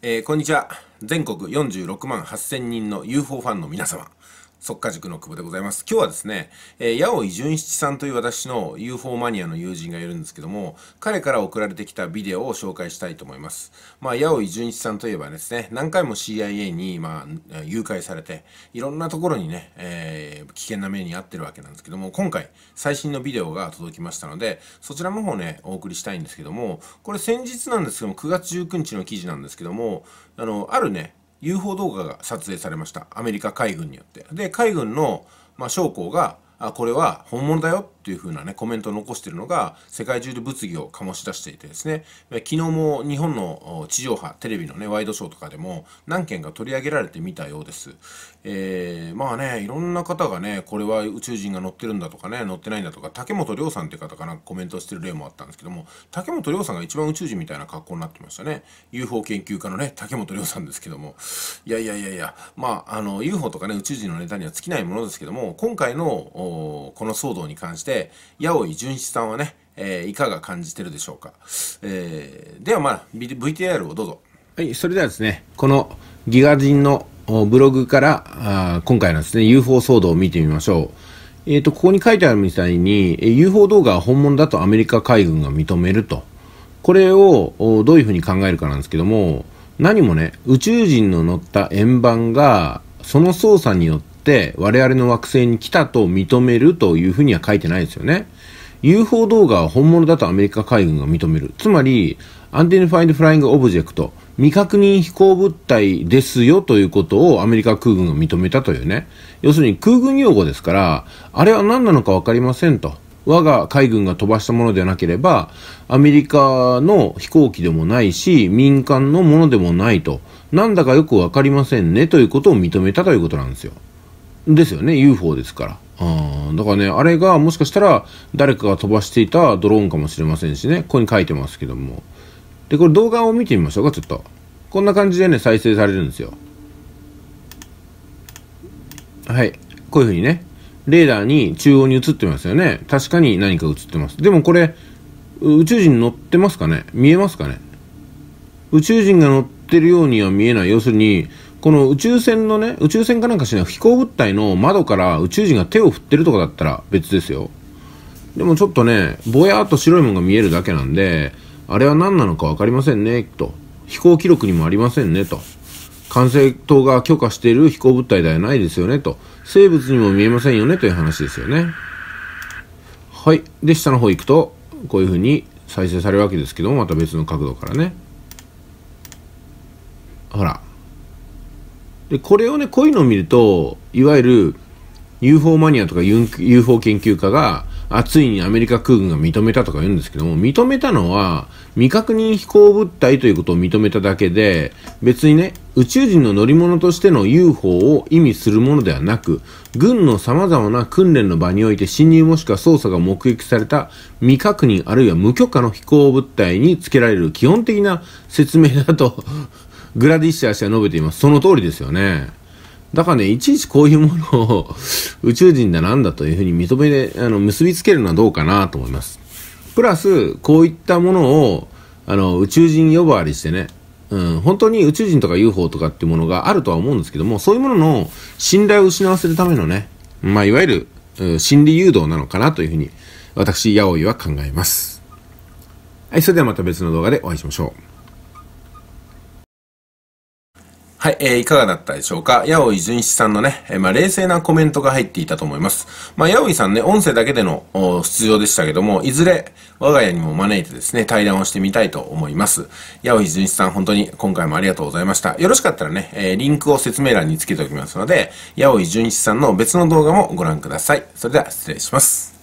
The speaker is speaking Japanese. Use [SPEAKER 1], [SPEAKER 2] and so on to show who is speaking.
[SPEAKER 1] えー、こんにちは全国46万8000人の UFO ファンの皆様速稼塾の久保でございます。今日はですね、えー、八尾伊純七さんという私の UFO マニアの友人がいるんですけども、彼から送られてきたビデオを紹介したいと思います。まあ、八尾伊純一さんといえばですね、何回も CIA に、まあ、誘拐されて、いろんなところにね、えー、危険な目に遭ってるわけなんですけども、今回、最新のビデオが届きましたので、そちらの方ね、お送りしたいんですけども、これ先日なんですけども、9月19日の記事なんですけども、あの、あるね、UFO 動画が撮影されましたアメリカ海軍によって。で海軍の、まあ、将校があこれは本物だよっていう風なねコメントを残しているのが世界中で物議を醸し出していてですね昨日も日本の地上波テレビのねワイドショーとかでも何件か取り上げられてみたようです、えー、まあねいろんな方がねこれは宇宙人が乗ってるんだとかね乗ってないんだとか竹本涼さんっていう方かなコメントしてる例もあったんですけども竹本涼さんが一番宇宙人みたいな格好になってましたね UFO 研究家のね竹本涼さんですけどもいやいやいやいやまああの UFO とかね宇宙人のネタには尽きないものですけども今回のこの騒動に関して、八尾井純一さんはね、えー、いかが感じてるでしょうか。えー、ではまあ、VTR をどうぞ。はい、それではですね、このギガ人のブログから、あ今回のですね、UFO 騒動を見てみましょう。えっ、ー、と、ここに書いてあるみたいに、UFO 動画は本物だとアメリカ海軍が認めると。これをどういうふうに考えるかなんですけども、何もね、宇宙人の乗った円盤が、その操作によって、って我々の惑星に来たと認めるというふうには書いてないですよね。UFO 動画は本物だとアメリカ海軍が認める。つまり、アンティファインド・フライング・オブジェクト、未確認飛行物体ですよということをアメリカ空軍が認めたというね。要するに空軍用語ですから、あれは何なのかわかりませんと。我が海軍が飛ばしたものでなければ、アメリカの飛行機でもないし、民間のものでもないと、なんだかよくわかりませんねということを認めたということなんですよ。ですよね UFO ですからあだからねあれがもしかしたら誰かが飛ばしていたドローンかもしれませんしねここに書いてますけどもでこれ動画を見てみましょうかちょっとこんな感じでね再生されるんですよはいこういうふうにねレーダーに中央に映ってますよね確かに何か映ってますでもこれ宇宙人乗ってますかね見えますかね宇宙人が乗ってるようには見えない要するにこの宇宙船のね、宇宙船かなんかしない飛行物体の窓から宇宙人が手を振ってるとかだったら別ですよ。でもちょっとね、ぼやっと白いものが見えるだけなんで、あれは何なのか分かりませんね、と。飛行記録にもありませんね、と。管制塔が許可している飛行物体ではないですよね、と。生物にも見えませんよね、という話ですよね。はい。で、下の方行くと、こういう風に再生されるわけですけども、また別の角度からね。でこれをねこういうのを見るといわゆる UFO マニアとか UFO 研究家があついにアメリカ空軍が認めたとか言うんですけども認めたのは未確認飛行物体ということを認めただけで別にね宇宙人の乗り物としての UFO を意味するものではなく軍のさまざまな訓練の場において侵入もしくは操作が目撃された未確認あるいは無許可の飛行物体につけられる基本的な説明だとグラディシー氏は述べています。その通りですよね。だからね、いちいちこういうものを宇宙人だなんだというふうに認めで、あの、結びつけるのはどうかなと思います。プラス、こういったものを、あの、宇宙人呼ばわりしてね、うん、本当に宇宙人とか UFO とかっていうものがあるとは思うんですけども、そういうものの信頼を失わせるためのね、まあ、いわゆる、うん、心理誘導なのかなというふうに、私、ヤオイは考えます。はい、それではまた別の動画でお会いしましょう。はい、えー、いかがだったでしょうか八尾井純一さんのね、えー、まあ、冷静なコメントが入っていたと思います。まあ、八尾さんね、音声だけでの出場でしたけども、いずれ、我が家にも招いてですね、対談をしてみたいと思います。八尾井純一さん、本当に今回もありがとうございました。よろしかったらね、えー、リンクを説明欄につけておきますので、八尾井純一さんの別の動画もご覧ください。それでは、失礼します。